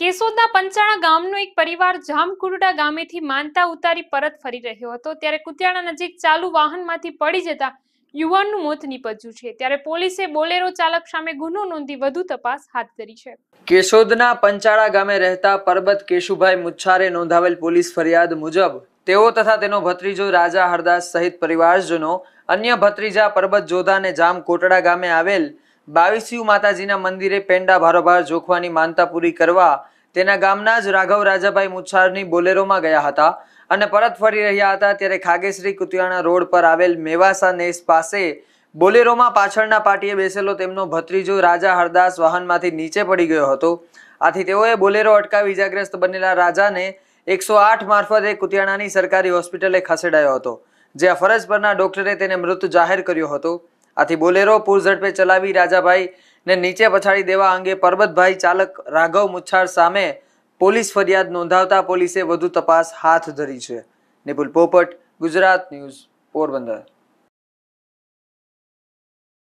કેશોદના પંચાણા ગામનો એક પરિવાર જામકુરડા ગામેથી માનતા ઉતારી પરત ફરી રહ્યો હતો ત્યારે કુતિયાણા નજીક ચાલુ વાહનમાંથી પડી જતા યુવાનનું મોત નીપજ્યું છે ત્યારે પોલીસે બોલેરો ચાલક સામે ગુનો નોંધી વધુ તપાસ હાથ ધરી છે કેશોદના પંચાળા ગામે રહેતા પરબત કેશુભાઈ મુચ્છારે નોંધાવેલ પોલીસ ફરિયાદ મુજબ તેઓ તથા તેનો ભત્રીજો રાજા હરદાસ સહિત પરિવારજનો અન્ય ભત્રીજા પરબત જોધાને જામ કોટડા ગામે આવેલ બાવીસ્યુ માતાજીના મંદિરે પેંડા ભારોભાર જોખવાની માનતા પૂરી કરવા તેના ગામના જ રાઘવ રાજાભાઈ મુચ્છારની બોલેરોમાં ગયા હતા અને પરત ફરી રહ્યા હતા ત્યારે ખાગેશ્રી કુતિયાણા રોડ પર આવેલ મેવાસા નેસ પાસે બોલેરોમાં પાછળના પાટીએ બેસેલો તેમનો ભત્રીજો રાજા હરદાસ વાહનમાંથી નીચે પડી ગયો હતો આથી તેઓએ બોલેરો અટકાવી ઇજાગ્રસ્ત બનેલા રાજાને એકસો આઠ મારફતે કુતિયાણાની સરકારી હોસ્પિટલે ખસેડાયો હતો જ્યાં ફરજ પરના ડોક્ટરે તેને મૃત જાહેર કર્યો હતો આથી બોલેરો પૂર ઝડપે ચલાવી રાજાભાઈ ને નીચે પછાડી દેવા અંગે પરબતભાઈ ચાલક રાઘવ મુચ્છાર સામે પોલીસ ફરિયાદ નોંધાવતા પોલીસે વધુ તપાસ હાથ ધરી છે નિપુલ પોપટ ગુજરાત ન્યૂઝ પોરબંદર